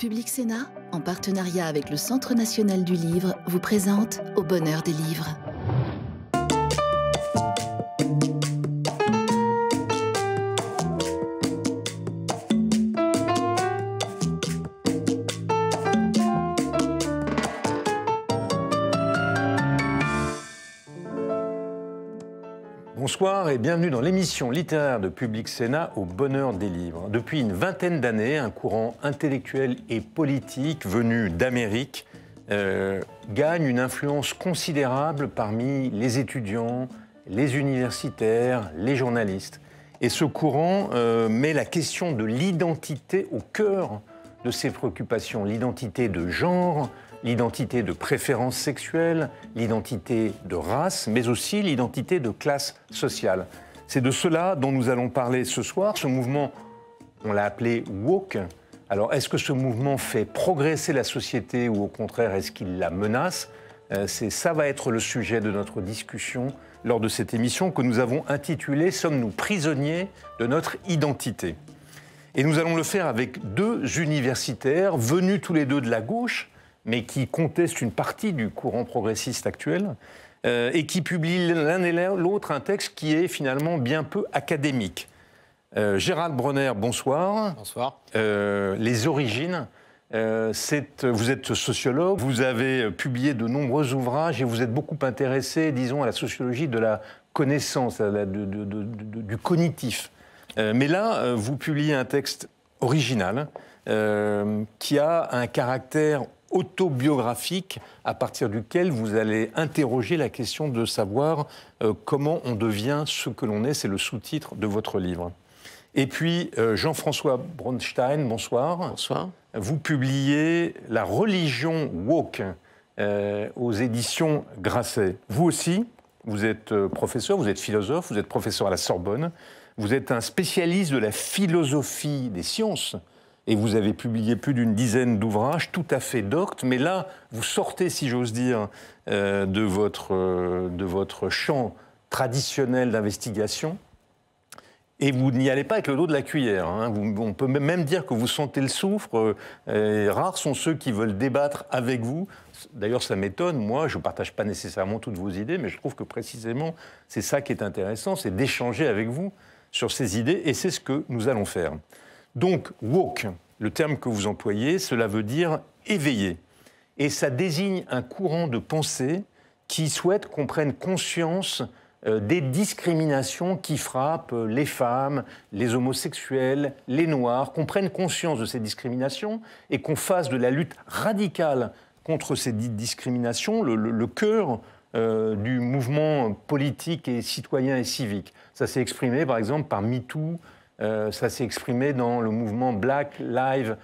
Public Sénat, en partenariat avec le Centre national du livre, vous présente Au bonheur des livres. bonsoir et bienvenue dans l'émission littéraire de Public Sénat au bonheur des livres. Depuis une vingtaine d'années, un courant intellectuel et politique venu d'Amérique euh, gagne une influence considérable parmi les étudiants, les universitaires, les journalistes. Et ce courant euh, met la question de l'identité au cœur de ses préoccupations, l'identité de genre, l'identité de préférence sexuelle, l'identité de race, mais aussi l'identité de classe sociale. C'est de cela dont nous allons parler ce soir. Ce mouvement, on l'a appelé woke. Alors, est-ce que ce mouvement fait progresser la société ou au contraire, est-ce qu'il la menace euh, C'est Ça va être le sujet de notre discussion lors de cette émission que nous avons intitulée Sommes-nous prisonniers de notre identité Et nous allons le faire avec deux universitaires venus tous les deux de la gauche, mais qui conteste une partie du courant progressiste actuel, euh, et qui publie l'un et l'autre un texte qui est finalement bien peu académique. Euh, Gérald Bronner, bonsoir. Bonsoir. Euh, les origines. Euh, vous êtes sociologue, vous avez publié de nombreux ouvrages et vous êtes beaucoup intéressé, disons, à la sociologie de la connaissance, du cognitif. mais là, vous publiez un texte original qui a un caractère autobiographique à partir duquel vous allez interroger la question de savoir euh, comment on devient ce que l'on est. C'est le sous-titre de votre livre. Et puis, euh, Jean-François Bronstein, bonsoir. Bonsoir. Vous publiez La religion woke euh, aux éditions Grasset. Vous aussi, vous êtes professeur, vous êtes philosophe, vous êtes professeur à la Sorbonne. Vous êtes un spécialiste de la philosophie des sciences et vous avez publié plus d'une dizaine d'ouvrages tout à fait doctes, mais là, vous sortez, si j'ose dire, euh, de, votre, euh, de votre champ traditionnel d'investigation. Et vous n'y allez pas avec le dos de la cuillère. Hein. on peut même dire que vous sentez le soufre. Euh, rares sont ceux qui veulent débattre avec vous. D'ailleurs, ça m'étonne. Moi, je ne partage pas nécessairement toutes vos idées, mais je trouve que précisément, c'est ça qui est intéressant, c'est d'échanger avec vous sur ces idées, et c'est ce que nous allons faire. Donc, woke, le terme que vous employez, cela veut dire éveillé. Et ça désigne un courant de pensée qui souhaite qu'on prenne conscience euh, des discriminations qui frappent euh, les femmes, les homosexuels, les noirs, qu'on prenne conscience de ces discriminations et qu'on fasse de la lutte radicale contre ces discriminations le, cœur euh, du mouvement politique et citoyen et civique. Ça s'est exprimé par exemple par MeToo, euh, ça s'est exprimé dans le mouvement Black Lives,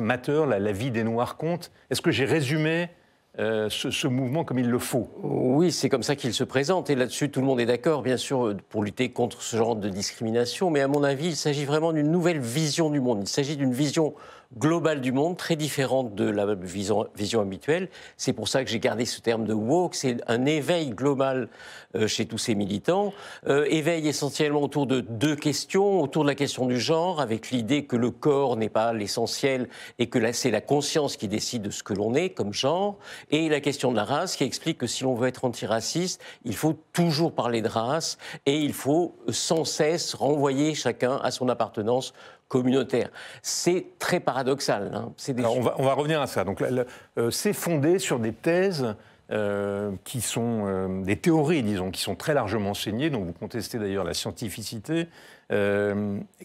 Matter, la, vie des Noirs compte. Est-ce que j'ai résumé euh, ce, ce, mouvement comme il le faut. Oui, c'est comme ça qu'il se présente. Et là-dessus, tout le monde est d'accord, bien sûr, euh, pour lutter contre ce genre de discrimination. Mais à mon avis, il s'agit vraiment d'une nouvelle vision du monde. Il s'agit d'une vision globale du monde, très différente de la vision, habituelle. C'est pour ça que j'ai gardé ce terme de woke. C'est un éveil global euh, chez tous ces militants. Euh, éveil essentiellement autour de deux questions. Autour de la question du genre, avec l'idée que le corps n'est pas l'essentiel et que là, c'est la conscience qui décide de ce que l'on est comme genre. Et la question de la race qui explique que si l'on veut être antiraciste, il faut toujours parler de race et il faut sans cesse renvoyer chacun à son appartenance communautaire. C'est très paradoxal. Hein. on, va, revenir à ça. Donc, euh, c'est fondé sur des thèses euh, qui sont euh, des théories, disons, qui sont très largement enseignées, dont vous contestez d'ailleurs la scientificité.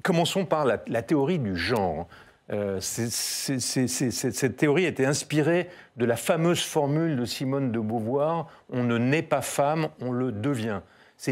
commençons par la, théorie du genre. cette théorie était inspirée de la fameuse formule de Simone de Beauvoir On ne naît pas femme, on le devient.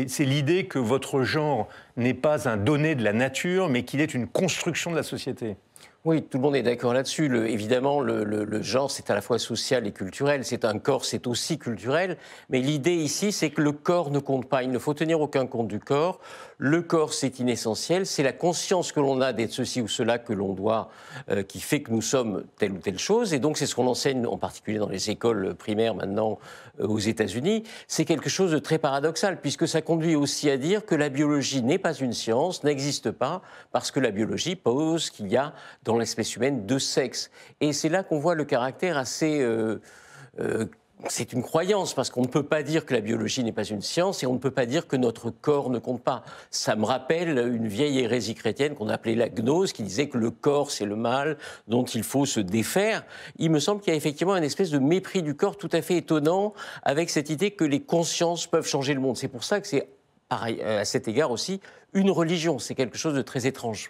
C'est l'idée que votre genre n'est pas un donné de la nature, mais qu'il est une construction de la société. Oui, tout le monde est d'accord là-dessus. évidemment, le, genre, c'est à la fois social et culturel. C'est un corps, c'est aussi culturel. Mais l'idée ici, c'est que le corps ne compte pas. Il ne faut tenir aucun compte du corps. Le corps, c'est inessentiel. C'est la conscience que l'on a d'être ceci ou cela que l'on doit, euh, qui fait que nous sommes telle ou telle chose. Et donc, c'est ce qu'on enseigne, en particulier dans les écoles primaires maintenant euh, aux États-Unis. C'est quelque chose de très paradoxal, puisque ça conduit aussi à dire que la biologie n'est pas une science, n'existe pas, parce que la biologie pose qu'il y a dans l'espèce humaine de sexe. Et c'est là qu'on voit le caractère assez... Euh, euh, c'est une croyance, parce qu'on ne peut pas dire que la biologie n'est pas une science et on ne peut pas dire que notre corps ne compte pas. Ça me rappelle une vieille hérésie chrétienne qu'on appelait la gnose, qui disait que le corps, c'est le mal dont il faut se défaire. Il me semble qu'il y a effectivement une espèce de mépris du corps tout à fait étonnant avec cette idée que les consciences peuvent changer le monde. C'est pour ça que c'est euh, à cet égard aussi une religion. C'est quelque chose de très étrange.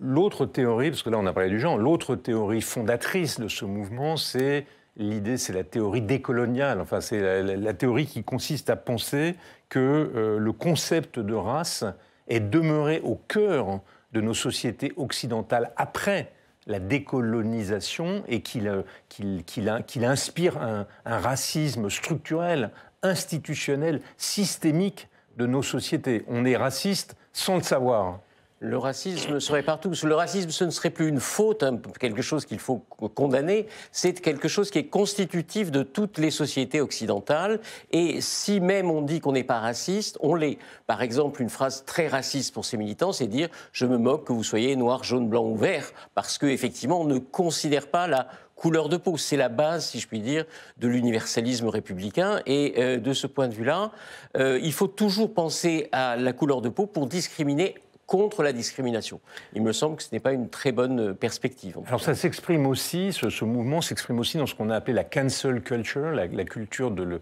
L'autre théorie, parce que là on a parlé du genre, l'autre théorie fondatrice de ce mouvement, c'est l'idée, c'est la théorie décoloniale. Enfin, c'est la, théorie qui consiste à penser que euh, le concept de race est demeuré au cœur de nos sociétés occidentales après la décolonisation et qu'il euh, inspire un racisme structurel, institutionnel, systémique de nos sociétés. On est raciste sans le savoir. Le racisme serait partout. Le racisme, ce ne serait plus une faute, hein, quelque chose qu'il faut condamner. C'est quelque chose qui est constitutif de toutes les sociétés occidentales. Et si même on dit qu'on n'est pas raciste, on l'est. Par exemple, une phrase très raciste pour ces militants, c'est dire je me moque que vous soyez noir, jaune, blanc ou vert, parce que effectivement, on ne considère pas la couleur de peau. C'est la base, si je puis dire, de l'universalisme républicain. Et euh, de ce point de vue-là, euh, il faut toujours penser à la couleur de peau pour discriminer contre la discrimination. Il me semble que ce n'est pas une très bonne perspective. Alors ça s'exprime aussi, ce, mouvement s'exprime aussi dans ce qu'on a appelé la cancel culture, la, culture de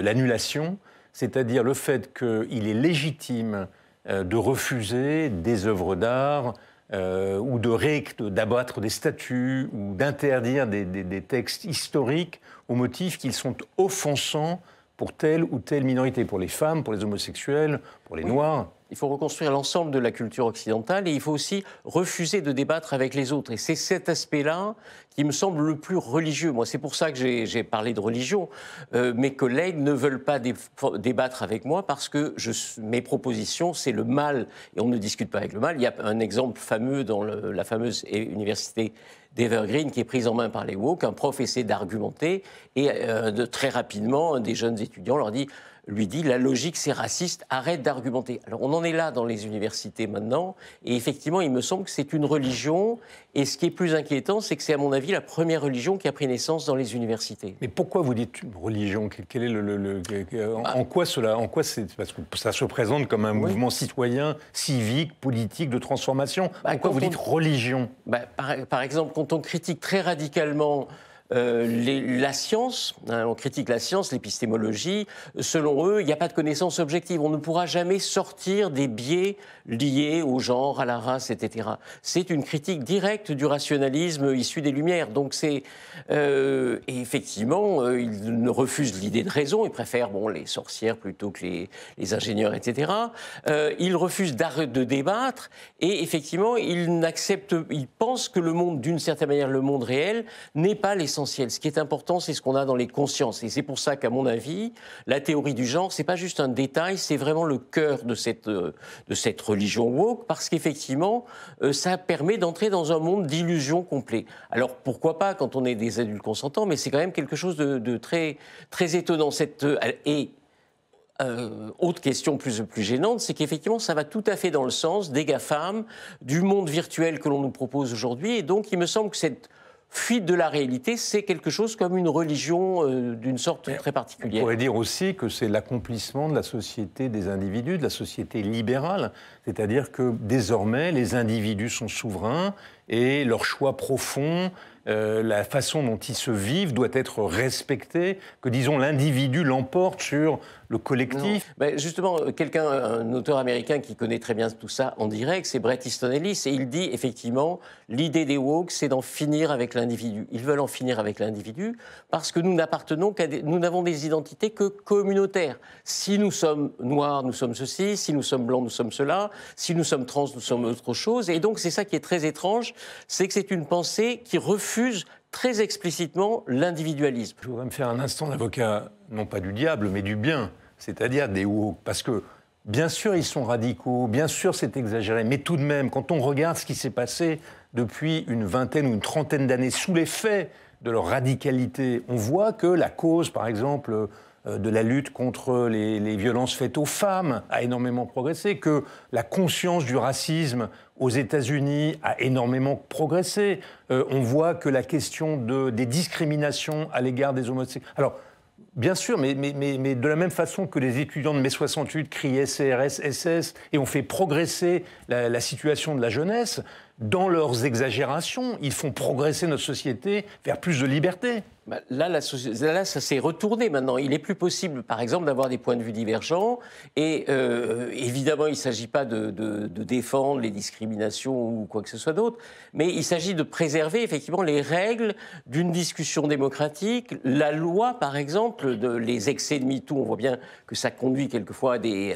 l'annulation, c'est-à-dire le fait qu'il est légitime euh, de refuser des œuvres d'art, euh, ou de d'abattre des statuts ou d'interdire des, textes historiques au motif qu'ils sont offensants pour telle ou telle minorité, pour les femmes, pour les homosexuels, pour les Noirs il faut reconstruire l'ensemble de la culture occidentale et il faut aussi refuser de débattre avec les autres. Et c'est cet aspect-là qui me semble le plus religieux. Moi, c'est pour ça que j'ai parlé de religion. Euh, mes collègues ne veulent pas débattre avec moi parce que mes propositions, c'est le mal. Et on ne discute pas avec le mal. Il y a un exemple fameux dans la fameuse université d'Evergreen qui est prise en main par les woke. Un prof essaie d'argumenter et euh, très rapidement, un des jeunes étudiants leur dit lui dit la logique c'est raciste, arrête d'argumenter. Alors on en est là dans les universités maintenant, et effectivement il me semble que c'est une religion, et ce qui est plus inquiétant c'est que c'est à mon avis la première religion qui a pris naissance dans les universités. Mais pourquoi vous dites religion Quel est le, bah en, quoi cela En quoi c'est parce que ça se présente comme un mouvement citoyen, civique, politique de transformation. En bah, pourquoi vous dites religion bah, par exemple, quand on critique très radicalement euh, la science, hein, on critique la science, l'épistémologie, selon eux, il n'y a pas de connaissance objective. On ne pourra jamais sortir des biais liés au genre, à la race, etc. C'est une critique directe du rationalisme issu des Lumières. Donc c'est. Euh, effectivement, euh, ils ne refusent l'idée de raison, ils préfèrent bon, les sorcières plutôt que les, ingénieurs, etc. ils refusent de débattre et effectivement, ils n'acceptent, ils pensent que le monde, d'une certaine manière, le monde réel, n'est pas l'essentiel ce qui est important, c'est ce qu'on a dans les consciences. Et c'est pour ça qu'à mon avis, la théorie du genre, c'est pas juste un détail, c'est vraiment le cœur de cette, euh, de cette religion woke, parce qu'effectivement, euh, ça permet d'entrer dans un monde d'illusions complet. Alors pourquoi pas quand on est des adultes consentants, mais c'est quand même quelque chose de, très, très étonnant. Cette, euh, et autre question plus, plus gênante, c'est qu'effectivement, ça va tout à fait dans le sens des GAFAM, du monde virtuel que l'on nous propose aujourd'hui. Et donc, il me semble que cette fuite de la réalité, c'est quelque chose comme une religion euh, d'une sorte très particulière. On pourrait dire aussi que c'est l'accomplissement de la société des individus, de la société libérale, c'est-à-dire que désormais les individus sont souverains et leurs choix profonds euh, la façon dont ils se vivent doit être respectée, que, disons, l'individu l'emporte sur le collectif. justement, euh, quelqu'un, un auteur américain qui connaît très bien tout ça en direct, c'est Brett Easton Ellis, et il dit effectivement, l'idée des woke, c'est d'en finir avec l'individu. Ils veulent en finir avec l'individu parce que nous n'appartenons qu'à nous n'avons des identités que communautaires. Si nous sommes noirs, nous sommes ceci. Si nous sommes blancs, nous sommes cela. Si nous sommes trans, nous sommes autre chose. Et donc c'est ça qui est très étrange, c'est que c'est une pensée qui refuse refuse très explicitement l'individualisme. Je voudrais me faire un instant l'avocat, non pas du diable, mais du bien, c'est-à-dire des woke. Parce que, bien sûr, ils sont radicaux, bien sûr, c'est exagéré, mais tout de même, quand on regarde ce qui s'est passé depuis une vingtaine ou une trentaine d'années, sous l'effet de leur radicalité, on voit que la cause, par exemple, euh, de la lutte contre les, violences faites aux femmes a énormément progressé, que la conscience du racisme aux États-Unis a énormément progressé. Euh, on voit que la question des discriminations à l'égard des homosexuels. Alors, bien sûr, mais, de la même façon que les étudiants de mai 68 criaient CRS, SS et ont fait progresser la situation de la jeunesse, dans leurs exagérations, ils font progresser notre société vers plus de liberté. Bah, là, la, ça s'est retourné maintenant. Il n'est plus possible, par exemple, d'avoir des points de vue divergents. Et euh, évidemment, il ne s'agit pas de, défendre les discriminations ou quoi que ce soit d'autre, mais il s'agit de préserver effectivement les règles d'une discussion démocratique. La loi, par exemple, de, les excès de MeToo, on voit bien que ça conduit quelquefois à des,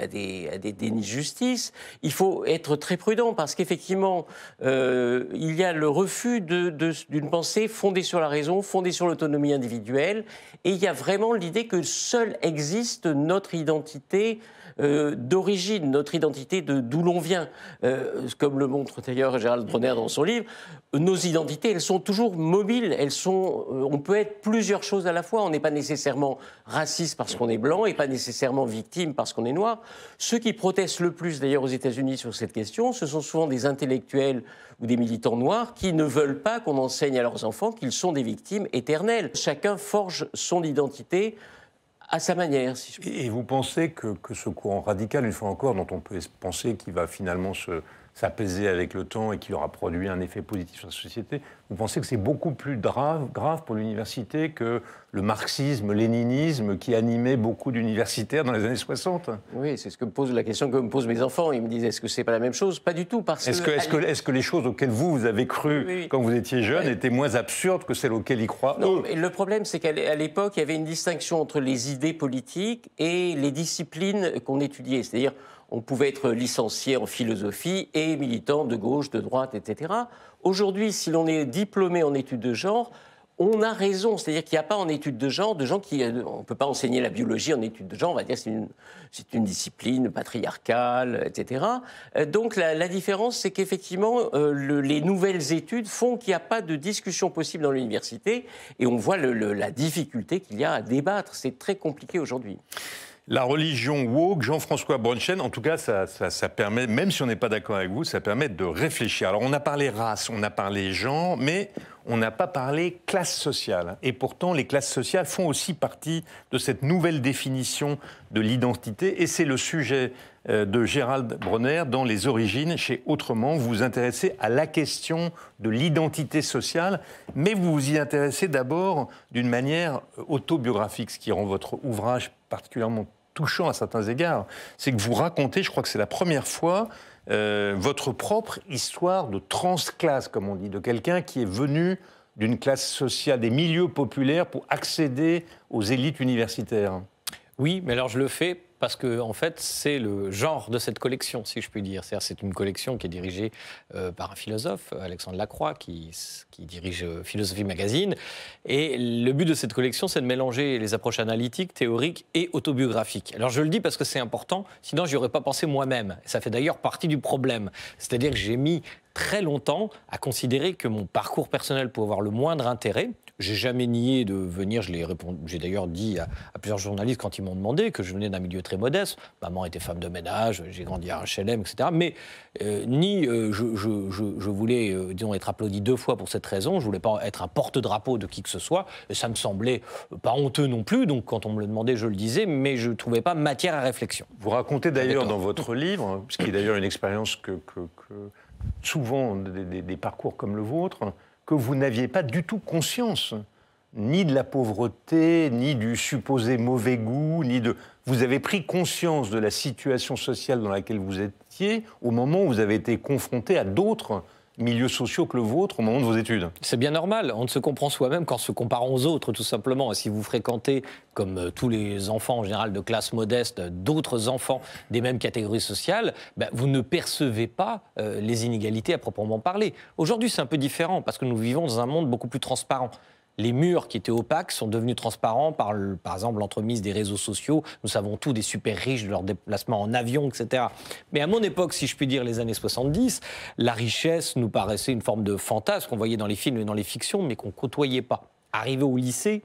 à des, dénis de justice. Il faut être très prudent parce qu'effectivement, euh, euh, il y a le refus d'une pensée fondée sur la raison, fondée sur l'autonomie individuelle, et il y a vraiment l'idée que seule existe notre identité euh, d'origine, notre identité de d'où l'on vient. Euh, comme le montre d'ailleurs Gérald Bronner dans son livre, nos identités, elles sont toujours mobiles. Elles sont, on peut être plusieurs choses à la fois. On n'est pas nécessairement raciste parce qu'on est blanc et pas nécessairement victime parce qu'on est noir. Ceux qui protestent le plus d'ailleurs aux États-Unis sur cette question, ce sont souvent des intellectuels ou des militants noirs qui ne veulent pas qu'on enseigne à leurs enfants qu'ils sont des victimes éternelles. Chacun forge son identité à sa manière. Et vous pensez que, que, ce courant radical, une fois encore, dont on peut penser qu'il va finalement se, s'apaiser avec le temps et qu'il aura produit un effet positif sur la société, vous pensez que c'est beaucoup plus grave, grave pour l'université que le marxisme, léninisme qui animait beaucoup d'universitaires dans les années 60 Oui, c'est ce que pose la question que me posent mes enfants. Ils me disent est-ce que c'est pas la même chose Pas du tout, parce est-ce que, est-ce que, les choses auxquelles vous vous avez cru quand vous étiez jeune étaient moins absurdes que celles auxquelles ils croient Non, Mais le problème c'est qu'à l'époque il y avait une distinction entre les idées politiques et les disciplines qu'on étudiait, c'est-à-dire on pouvait être licencié en philosophie et militant de gauche, de droite, etc. Aujourd'hui, si l'on est diplômé en études de genre, on a raison, c'est-à-dire qu'il n'y a pas en études de genre de gens qui... Euh, on ne peut pas enseigner la biologie en études de genre, on va dire que c'est une, discipline patriarcale, etc. Euh, donc la, différence, c'est qu'effectivement, euh, les nouvelles études font qu'il n'y a pas de discussion possible dans l'université, et on voit la difficulté qu'il y a à débattre, c'est très compliqué aujourd'hui la religion woke, Jean-François Bronchen, en tout cas, ça, ça permet, même si on n'est pas d'accord avec vous, ça permet de réfléchir. Alors, on a parlé race, on a parlé genre, mais on n'a pas parlé classe sociale. Et pourtant, les classes sociales font aussi partie de cette nouvelle définition de l'identité. Et c'est le sujet euh, de Gérald Bronner dans Les Origines, chez Autrement. Vous vous intéressez à la question de l'identité sociale, mais vous vous y intéressez d'abord d'une manière euh, autobiographique, ce qui rend votre ouvrage particulièrement touchant à certains égards, c'est que vous racontez, je crois que c'est la première fois, euh, votre propre histoire de transclasse, comme on dit, de quelqu'un qui est venu d'une classe sociale, des milieux populaires pour accéder aux élites universitaires. Oui, mais alors je le fais parce que en fait, c'est le genre de cette collection, si je puis dire. C'est une collection qui est dirigée euh, par un philosophe, Alexandre Lacroix, qui, dirige euh, Philosophie Magazine. Et le but de cette collection, c'est de mélanger les approches analytiques, théoriques et autobiographiques. Alors je le dis parce que c'est important, sinon j'y aurais pas pensé moi-même. Ça fait d'ailleurs partie du problème. C'est-à-dire que j'ai mis très longtemps à considérer que mon parcours personnel pouvait avoir le moindre intérêt. J'ai jamais nié de venir, je j'ai d'ailleurs dit à, plusieurs journalistes quand ils m'ont demandé que je venais d'un milieu très modeste. Maman était femme de ménage, j'ai grandi à HLM, etc. Mais euh, ni euh, je, voulais, euh, disons, être applaudi deux fois pour cette raison, je voulais pas être un porte-drapeau de qui que ce soit, et ça me semblait pas honteux non plus, donc quand on me le demandait, je le disais, mais je trouvais pas matière à réflexion. Vous racontez d'ailleurs dans votre livre, ce qui est d'ailleurs une expérience que, que souvent des, parcours comme le vôtre, que vous n'aviez pas du tout conscience ni de la pauvreté, ni du supposé mauvais goût, ni de... Vous avez pris conscience de la situation sociale dans laquelle vous étiez au moment où vous avez été confronté à d'autres milieux sociaux que le vôtre au moment de vos études. C'est bien normal, on ne se comprend soi-même qu'en se comparant aux autres, tout simplement. Et si vous fréquentez, comme euh, tous les enfants en général de classe modeste, d'autres enfants des mêmes catégories sociales, ben, vous ne percevez pas euh, les inégalités à proprement parler. Aujourd'hui, c'est un peu différent parce que nous vivons dans un monde beaucoup plus transparent les murs qui étaient opaques sont devenus transparents par, par exemple, l'entremise des réseaux sociaux. Nous savons tous des super riches, de leurs déplacements en avion, etc. Mais à mon époque, si je puis dire, les années 70, la richesse nous paraissait une forme de fantasme qu'on voyait dans les films et dans les fictions, mais qu'on côtoyait pas. Arrivé au lycée,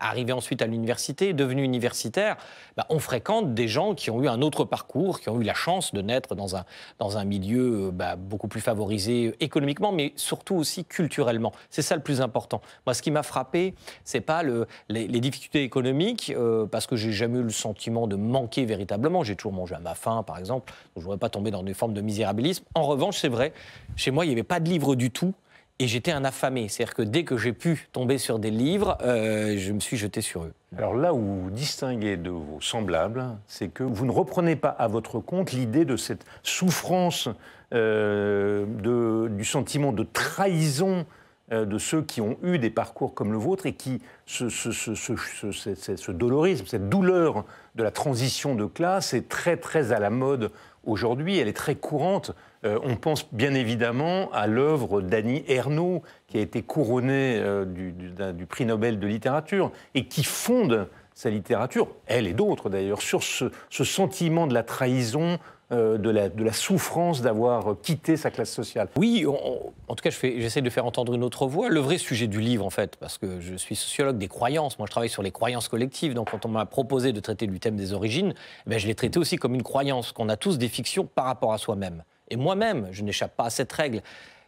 arrivé ensuite à l'université, devenu universitaire, bah, on fréquente des gens qui ont eu un autre parcours, qui ont eu la chance de naître dans un, milieu euh, bah, beaucoup plus favorisé euh, économiquement, mais surtout aussi culturellement. C'est ça le plus important. Moi, ce qui m'a frappé, c'est pas les, difficultés économiques, euh, parce que j'ai jamais eu le sentiment de manquer véritablement. J'ai toujours mangé à ma faim, par exemple. Je ne voudrais pas tomber dans des formes de misérabilisme. En revanche, c'est vrai, chez moi, il n'y avait pas de livres du tout et j'étais un affamé. C'est-à-dire que dès que j'ai pu tomber sur des livres, euh, je me suis jeté sur eux. Alors là où vous distinguez de vos semblables, c'est que vous ne reprenez pas à votre compte l'idée de cette souffrance, euh, de, du sentiment de trahison euh, de ceux qui ont eu des parcours comme le vôtre et qui, ce, ce dolorisme, cette douleur de la transition de classe est très très à la mode aujourd'hui, elle est très courante. Euh, on pense bien évidemment à l'œuvre d'Annie Ernaux, qui a été couronnée euh, du, prix Nobel de littérature et qui fonde sa littérature, elle et d'autres d'ailleurs, sur ce, sentiment de la trahison. Euh, de, la, souffrance d'avoir quitté sa classe sociale. Oui, en tout cas, j'essaie de faire entendre une autre voix. Le vrai sujet du livre, en fait, parce que je suis sociologue des croyances, moi je travaille sur les croyances collectives, donc quand on m'a proposé de traiter du thème des origines, eh ben, je l'ai traité aussi comme une croyance, qu'on a tous des fictions par rapport à soi-même et moi-même, je n'échappe pas à cette règle.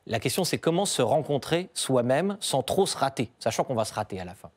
La question, c'est comment se rencontrer soi-même sans trop se rater, sachant qu'on va se rater à la fin.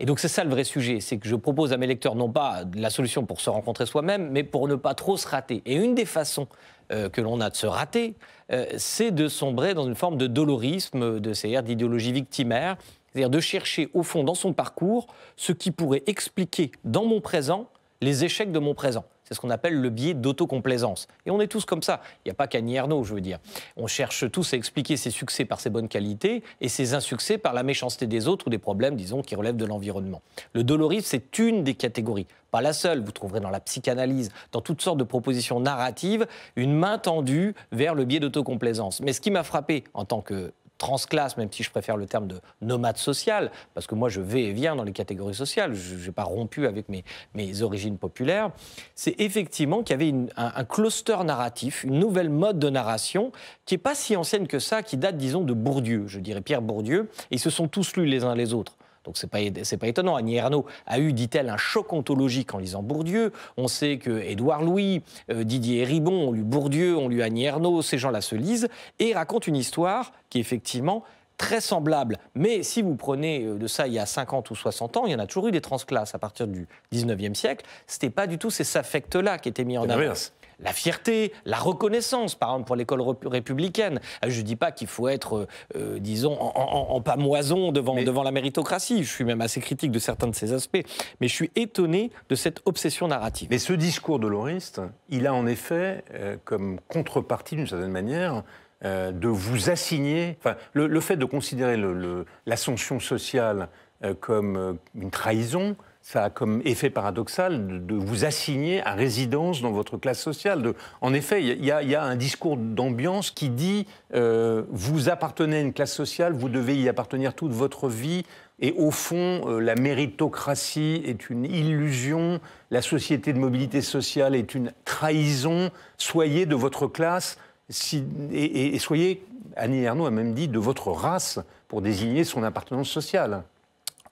Et donc c'est ça le vrai sujet, c'est que je propose à mes lecteurs non pas la solution pour se rencontrer soi-même, mais pour ne pas trop se rater. Et une des façons euh, que l'on a de se rater, euh, c'est de sombrer dans une forme de dolorisme, de, c'est-à-dire d'idéologie victimaire, c'est-à-dire de chercher au fond dans son parcours ce qui pourrait expliquer dans mon présent les échecs de mon présent. C'est ce qu'on appelle le biais d'autocomplaisance. Et on est tous comme ça. Il n'y a pas qu'Annie Ernaux, je veux dire. On cherche tous à expliquer ses succès par ses bonnes qualités et ses insuccès par la méchanceté des autres ou des problèmes, disons, qui relèvent de l'environnement. Le dolorisme, c'est une des catégories pas la seule, vous trouverez dans la psychanalyse, dans toutes sortes de propositions narratives, une main tendue vers le biais d'autocomplaisance. Mais ce qui m'a frappé en tant que transclasse, même si je préfère le terme de nomade social, parce que moi je vais et viens dans les catégories sociales, je n'ai pas rompu avec mes, origines populaires, c'est effectivement qu'il y avait un, un, cluster narratif, une nouvelle mode de narration qui n'est pas si ancienne que ça, qui date, disons, de Bourdieu, je dirais Pierre Bourdieu, et ils se sont tous lus les uns les autres. Donc c'est pas pas étonnant. Annie Ernaux a eu, dit-elle, un choc ontologique en lisant Bourdieu. On sait que Édouard Louis, euh, Didier Ribon, ont lu Bourdieu, on lu Annie Ernaux, ces gens-là se lisent et racontent une histoire qui est effectivement très semblable. Mais si vous prenez euh, de ça il y a 50 ou 60 ans, il y en a toujours eu des transclasses à partir du 19e siècle. Ce n'était pas du tout ces affects-là qui étaient mis en avant la fierté, la reconnaissance, par exemple, pour l'école républicaine. Ah, je ne dis pas qu'il faut être, euh, euh, disons, en, pamoison devant, devant la méritocratie. Je suis même assez critique de certains de ces aspects. Mais je suis étonné de cette obsession narrative. Mais ce discours de Loriste, il a en effet, euh, comme contrepartie, d'une certaine manière, de vous assigner. Enfin, le fait de considérer l'ascension sociale comme une trahison, ça a comme effet paradoxal de, vous assigner à résidence dans votre classe sociale. en effet, il y, a un discours d'ambiance qui dit euh, vous appartenez à une classe sociale, vous devez y appartenir toute votre vie. Et au fond, euh, la méritocratie est une illusion, la société de mobilité sociale est une trahison. Soyez de votre classe et, soyez, Annie Ernaux a même dit, de votre race pour désigner son appartenance sociale.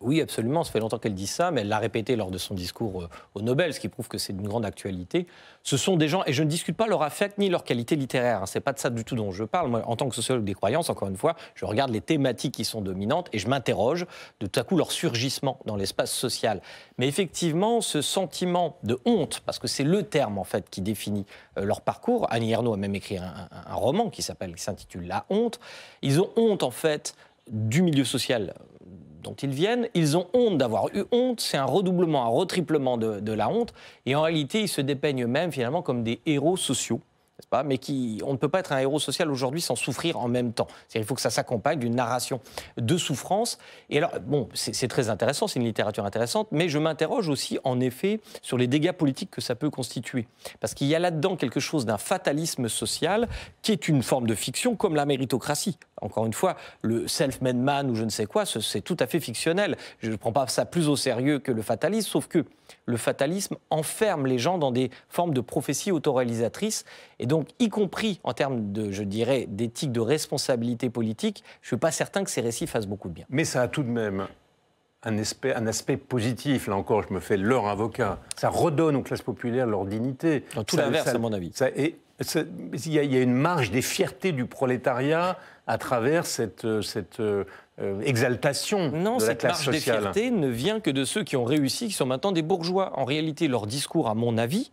Oui, absolument. Ça fait longtemps qu'elle dit ça, mais elle l'a répété lors de son discours euh, au Nobel, ce qui prouve que c'est d'une grande actualité. Ce sont des gens, et je ne discute pas leur affect ni leur qualité littéraire. Hein, c'est pas de ça du tout dont je parle. Moi, en tant que sociologue des croyances, encore une fois, je regarde les thématiques qui sont dominantes et je m'interroge de tout à coup leur surgissement dans l'espace social. Mais effectivement, ce sentiment de honte, parce que c'est le terme en fait qui définit euh, leur parcours. Annie Ernaux a même écrit un, roman qui qui s'intitule La honte. Ils ont honte en fait du milieu social dont ils viennent, ils ont honte d'avoir eu honte, c'est un redoublement, un retriplement de, la honte, et en réalité, ils se dépeignent même finalement comme des héros sociaux pas Mais qui, on ne peut pas être un héros social aujourd'hui sans souffrir en même temps. Il faut que ça s'accompagne d'une narration de souffrance. Et alors, bon, c'est très intéressant, c'est une littérature intéressante, mais je m'interroge aussi, en effet, sur les dégâts politiques que ça peut constituer. Parce qu'il y a là-dedans quelque chose d'un fatalisme social qui est une forme de fiction, comme la méritocratie. Encore une fois, le self-made man ou je ne sais quoi, c'est tout à fait fictionnel. Je ne prends pas ça plus au sérieux que le fatalisme, sauf que le fatalisme enferme les gens dans des formes de prophéties autoréalisatrices. Et donc, y compris en termes de, je dirais, d'éthique de responsabilité politique, je ne suis pas certain que ces récits fassent beaucoup de bien. Mais ça a tout de même un aspect, positif. Là encore, je me fais leur avocat. Ça redonne aux classes populaires leur dignité. Dans tout l'inverse, à mon avis. Il y, a, une marge des fiertés du prolétariat à travers cette, euh, euh, euh, exaltation non, de la classe sociale. Non, cette marge des fiertés ne vient que de ceux qui ont réussi, qui sont maintenant des bourgeois. En réalité, leur discours, à mon avis,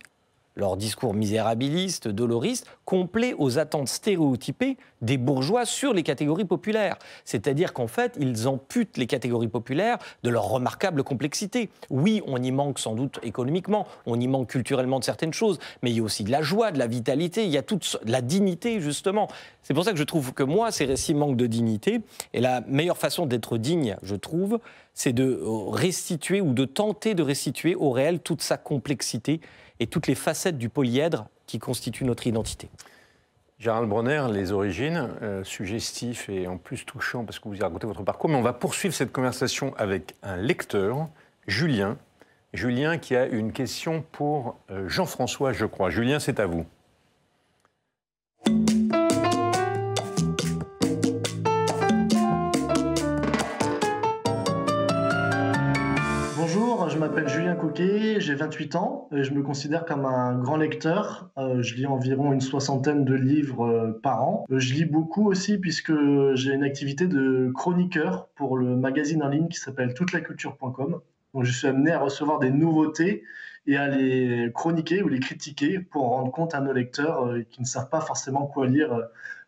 leur discours misérabiliste, doloriste, complet aux attentes stéréotypées des bourgeois sur les catégories populaires. C'est-à-dire qu'en fait, ils amputent les catégories populaires de leur remarquable complexité. Oui, on y manque sans doute économiquement, on y manque culturellement de certaines choses, mais il y a aussi de la joie, de la vitalité, il y a toute la dignité, justement. C'est pour ça que je trouve que moi, ces récits manquent de dignité. Et la meilleure façon d'être digne, je trouve, c'est de euh, restituer ou de tenter de restituer au réel toute sa complexité et toutes les facettes du polyèdre qui constituent notre identité. Gérald Bronner, les origines, euh, suggestifs et en plus touchant parce que vous y racontez votre parcours, mais on va poursuivre cette conversation avec un lecteur, Julien. Julien qui a une question pour euh, Jean-François, je crois. Julien, c'est à vous. 28 ans et je me considère comme un grand lecteur. Euh, je lis environ une soixantaine de livres euh, par an. Euh, je lis beaucoup aussi puisque j'ai une activité de chroniqueur pour le magazine en ligne qui s'appelle toutelaculture.com. Donc je suis amené à recevoir des nouveautés et à les chroniquer ou les critiquer pour rendre compte à nos lecteurs qui ne savent pas forcément quoi lire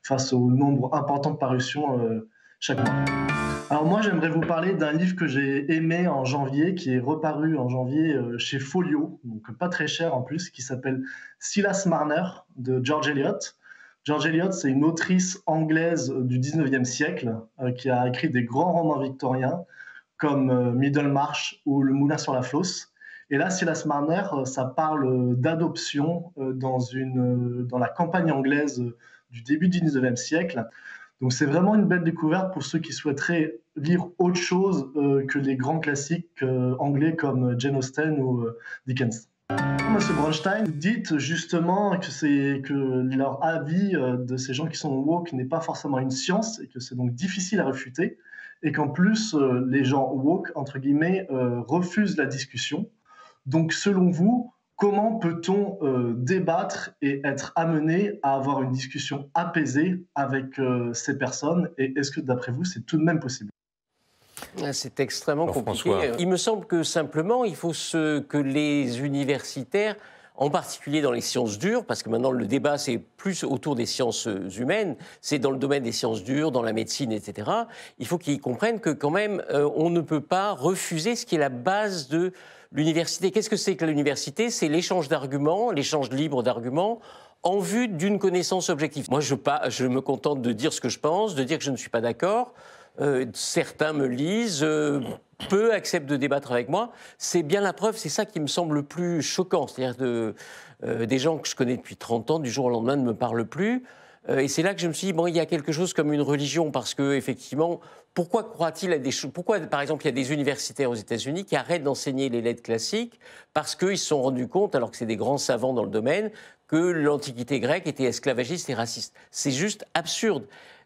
face au nombre important de parutions chaque mois. Alors moi, j'aimerais vous parler d'un livre que j'ai aimé en janvier, qui est reparu en janvier euh, chez Folio, donc pas très cher en plus, qui s'appelle Silas Marner de George Eliot. George Eliot, c'est une autrice anglaise du 19e siècle euh, qui a écrit des grands romans victoriens comme euh, Middlemarch ou Le Moulin sur la Flosse. Et là, Silas Marner, ça parle d'adoption dans, dans, la campagne anglaise du début du 19e siècle. Donc c'est vraiment une belle découverte pour ceux qui souhaiteraient lire autre chose euh, que les grands classiques euh, anglais comme Jane Austen ou euh, Dickens. Monsieur Bronstein, dites justement que, que leur avis de ces gens qui sont woke n'est pas forcément une science et que c'est donc difficile à réfuter et qu'en plus les gens woke, entre guillemets, refusent la discussion. Donc selon vous, comment peut-on débattre et être amené à avoir une discussion apaisée avec ces personnes Et est-ce que d'après vous, c'est tout de même possible ah, c'est extrêmement compliqué. Il me semble que simplement, il faut ce que les universitaires en particulier dans les sciences dures, parce que maintenant le débat c'est plus autour des sciences humaines, c'est dans le domaine des sciences dures, dans la médecine, etc. Il faut qu'ils comprennent que quand même euh, on ne peut pas refuser ce qui est la base de l'université. Qu'est-ce que c'est que l'université C'est l'échange d'arguments, l'échange libre d'arguments en vue d'une connaissance objective. Moi je, je me contente de dire ce que je pense, de dire que je ne suis pas d'accord. Euh, certains me lisent, euh, peu acceptent de débattre avec moi. C'est bien la preuve, c'est ça qui me semble le plus choquant. C'est-à-dire de, euh, des gens que je connais depuis 30 ans, du jour au lendemain, ne me parlent plus. et c'est là que je me suis dit, bon, il y a quelque chose comme une religion, parce que, effectivement, pourquoi croit-il à des choses Pourquoi, par exemple, il y a des universitaires aux États-Unis qui arrêtent d'enseigner les lettres classiques parce qu'ils se sont rendus compte, alors que c'est des grands savants dans le domaine, que l'Antiquité grecque était esclavagiste et raciste. C'est juste absurde.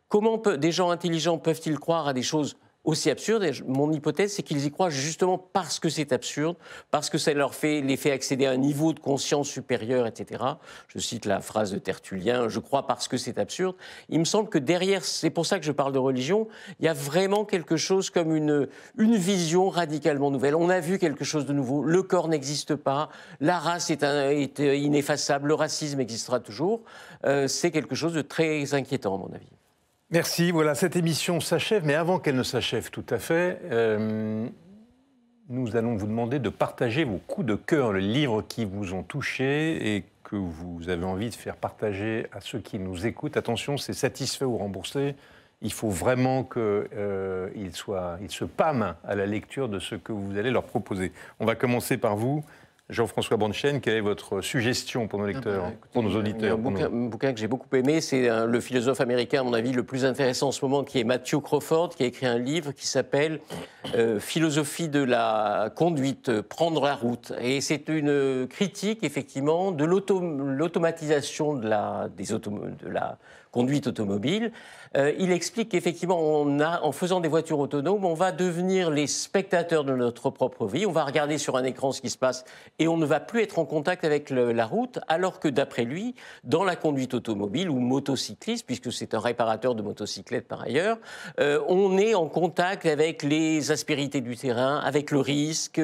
Comment des gens intelligents peuvent-ils croire à des choses aussi absurdes Mon hypothèse, c'est qu'ils y croient justement parce que c'est absurde, parce que ça leur fait, les fait accéder à un niveau de conscience supérieur, etc. Je cite la phrase de Tertullien, je crois parce que c'est absurde. Il me semble que derrière, c'est pour ça que je parle de religion, il y a vraiment quelque chose comme une, une vision radicalement nouvelle. On a vu quelque chose de nouveau, le corps n'existe pas, la race est, un, ineffaçable, le racisme existera toujours. Euh, c'est quelque chose de très inquiétant, à mon avis. Merci. Voilà, cette émission s'achève, mais avant qu'elle ne s'achève tout à fait, euh, nous allons vous demander de partager vos coups de cœur, le livre qui vous ont touché et que vous avez envie de faire partager à ceux qui nous écoutent. Attention, c'est satisfait ou remboursé. Il faut vraiment qu'ils euh, se pâment à la lecture de ce que vous allez leur proposer. On va commencer par vous, Jean-François bonchen quelle est votre suggestion pour nos ah lecteurs, bah, pour nos auditeurs Un bouquin, que j'ai beaucoup aimé, c'est euh, le philosophe américain, à mon avis, le plus intéressant en ce moment, qui est Matthew Crawford, qui a écrit un livre qui s'appelle euh, Philosophie de la conduite, prendre la route. Et c'est une critique, effectivement, de l'automatisation de la, des de la conduite automobile. Euh, il explique qu'effectivement, en faisant des voitures autonomes, on va devenir les spectateurs de notre propre vie. On va regarder sur un écran ce qui se passe et on ne va plus être en contact avec la route, alors que d'après lui, dans la conduite automobile ou motocycliste, puisque c'est un réparateur de motocyclette par ailleurs, euh, on est en contact avec les aspérités du terrain, avec le risque,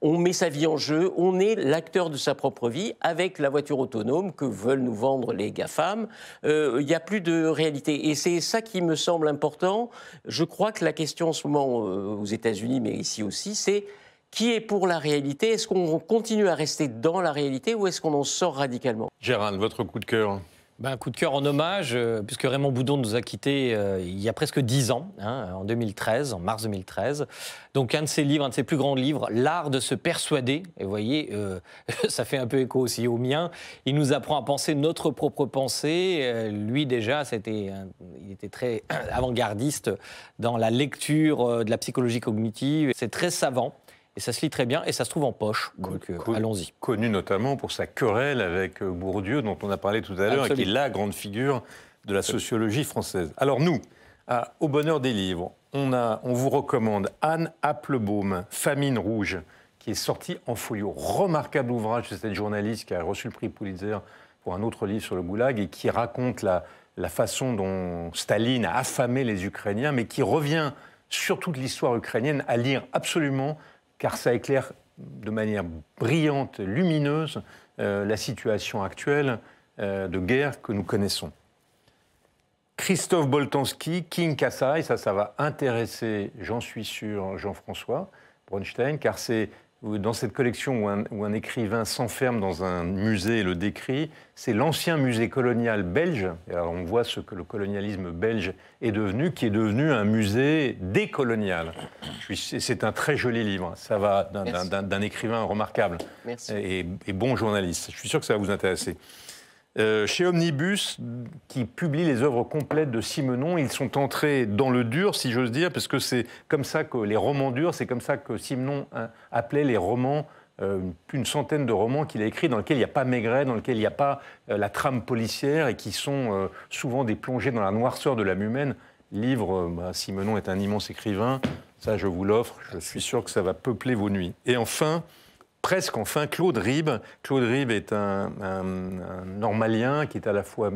on met sa vie en jeu, on est l'acteur de sa propre vie avec la voiture autonome que veulent nous vendre les GAFAM. Euh, il y a plus de réalité. Et c'est ça qui me semble important. Je crois que la question en ce moment euh, aux États-Unis, mais ici aussi, c'est qui est pour la réalité Est-ce qu'on continue à rester dans la réalité ou est-ce qu'on en sort radicalement Gérald, votre coup de cœur ben, un coup de cœur en hommage, euh, puisque Raymond Boudon nous a quittés euh, il y a presque dix ans, hein, en 2013, en mars 2013. Donc un de ses livres, un de ses plus grands livres, L'art de se persuader, et vous voyez, euh, ça fait un peu écho aussi au mien, il nous apprend à penser notre propre pensée. lui déjà, c'était, il était très avant-gardiste dans la lecture de la psychologie cognitive. C'est très savant. Et ça se lit très bien et ça se trouve en poche. Donc euh, allons-y. Connu notamment pour sa querelle avec euh, Bourdieu, dont on a parlé tout à l'heure, et qui est la grande figure de la sociologie française. Alors nous, au bonheur des livres, on, a, on vous recommande Anne Applebaum, Famine rouge, qui est sortie en folio. Remarquable ouvrage de cette journaliste qui a reçu le prix Pulitzer pour un autre livre sur le goulag et qui raconte la, la façon dont Staline a affamé les Ukrainiens, mais qui revient sur toute l'histoire ukrainienne à lire absolument car ça éclaire de manière brillante, lumineuse, euh, la situation actuelle euh, de guerre que nous connaissons. Christophe Boltanski, King Kassai, ça, ça va intéresser, j'en suis sûr, Jean-François Bronstein, car c'est dans cette collection où un, écrivain s'enferme dans un musée et le décrit, c'est l'ancien musée colonial belge. alors on voit ce que le colonialisme belge est devenu, qui est devenu un musée décolonial. C'est un très joli livre. Ça va d'un écrivain remarquable et bon journaliste. Je suis sûr que ça va vous intéresser. Euh, chez Omnibus, qui publie les œuvres complètes de Simenon, ils sont entrés dans le dur, si j'ose dire, parce que c'est comme ça que les romans durs, c'est comme ça que Simenon hein, appelait les romans euh, une centaine de romans qu'il a écrits dans lesquels il n'y a pas Maigret, dans lesquels il n'y a pas euh, la trame policière et qui sont souvent des plongées dans la noirceur de l'âme humaine. Livre, bah, Simenon est un immense écrivain, ça je vous l'offre, je suis sûr que ça va peupler vos nuits. Et enfin, presque enfin Claude Ribe. Claude Ribe est un, normalien qui est à la fois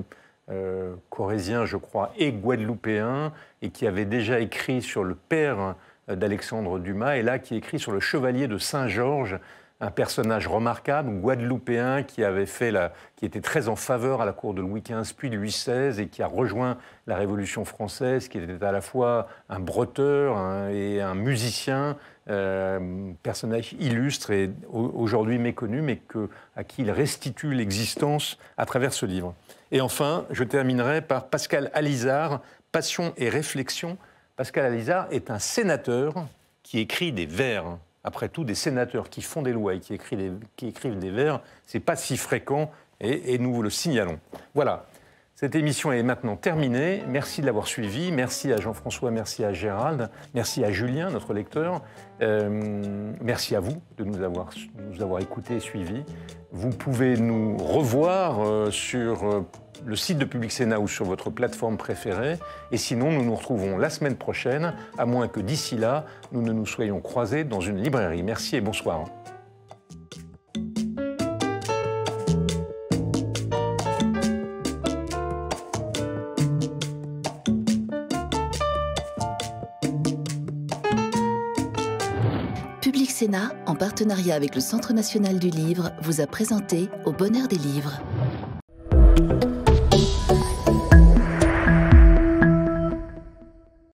euh, corésien, je crois, et guadeloupéen, et qui avait déjà écrit sur le père euh, d'Alexandre Dumas, et là qui écrit sur le chevalier de Saint-Georges, un personnage remarquable, guadeloupéen, qui, avait fait la, qui était très en faveur à la cour de Louis XV puis Louis XVI et qui a rejoint la Révolution française, qui était à la fois un breteur hein, et un musicien, euh, personnage illustre et aujourd'hui méconnu, mais à qui il restitue l'existence à travers ce livre. Et enfin, je terminerai par Pascal Alizar Passion et réflexion. Pascal Alizar est un sénateur qui écrit des vers. Après tout, des sénateurs qui font des lois et qui écrivent des, qui écrivent des vers, c'est pas si fréquent et, et nous vous le signalons. Voilà. Cette émission est maintenant terminée. Merci de l'avoir suivi. Merci à Jean-François, merci à Gérald, merci à Julien, notre lecteur. Euh, merci à vous de nous avoir, nous avoir écoutés et suivis. Vous pouvez nous revoir euh, sur euh, le site de Public Sénat ou sur votre plateforme préférée. Et sinon, nous nous retrouvons la semaine prochaine, à moins que d'ici là, nous ne nous soyons croisés dans une librairie. Merci et bonsoir. partenariat avec le Centre national du livre, vous a présenté Au bonheur des livres.